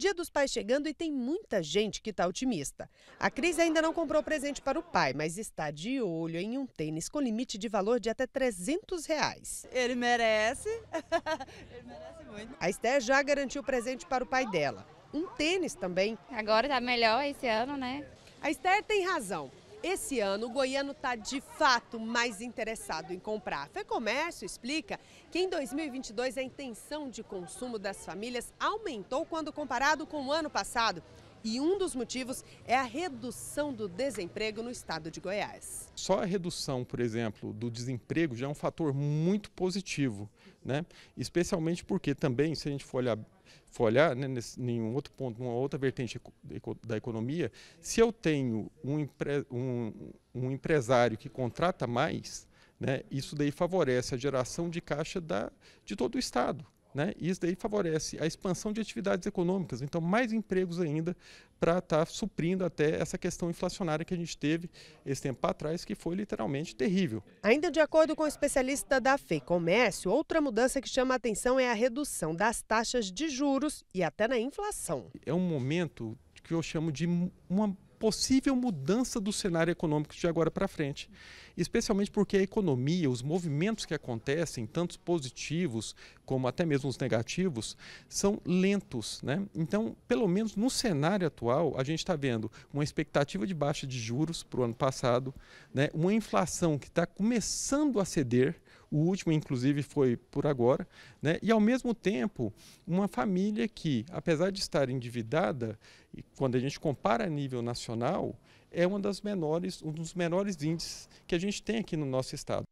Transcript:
Dia dos Pais chegando e tem muita gente que está otimista. A Cris ainda não comprou presente para o pai, mas está de olho em um tênis com limite de valor de até 300 reais. Ele merece. Ele merece muito. A Esté já garantiu presente para o pai dela. Um tênis também. Agora está melhor esse ano, né? A Esther tem razão. Esse ano, o goiano está de fato mais interessado em comprar. A Fecomércio explica que em 2022 a intenção de consumo das famílias aumentou quando comparado com o ano passado. E um dos motivos é a redução do desemprego no estado de Goiás. Só a redução, por exemplo, do desemprego já é um fator muito positivo, né? especialmente porque também, se a gente for olhar, for olhar né, nesse, em um outro ponto, uma outra vertente da economia, se eu tenho um, empre, um, um empresário que contrata mais, né, isso daí favorece a geração de caixa da, de todo o Estado. Né? E isso daí favorece a expansão de atividades econômicas, então mais empregos ainda para estar tá suprindo até essa questão inflacionária que a gente teve esse tempo atrás, que foi literalmente terrível. Ainda de acordo com o especialista da FEI Comércio, outra mudança que chama a atenção é a redução das taxas de juros e até na inflação. É um momento que eu chamo de uma possível mudança do cenário econômico de agora para frente. Especialmente porque a economia, os movimentos que acontecem, tantos positivos como até mesmo os negativos, são lentos. Né? Então, pelo menos no cenário atual, a gente está vendo uma expectativa de baixa de juros para o ano passado, né? uma inflação que está começando a ceder o último, inclusive, foi por agora. Né? E, ao mesmo tempo, uma família que, apesar de estar endividada, quando a gente compara a nível nacional, é uma das menores, um dos menores índices que a gente tem aqui no nosso estado.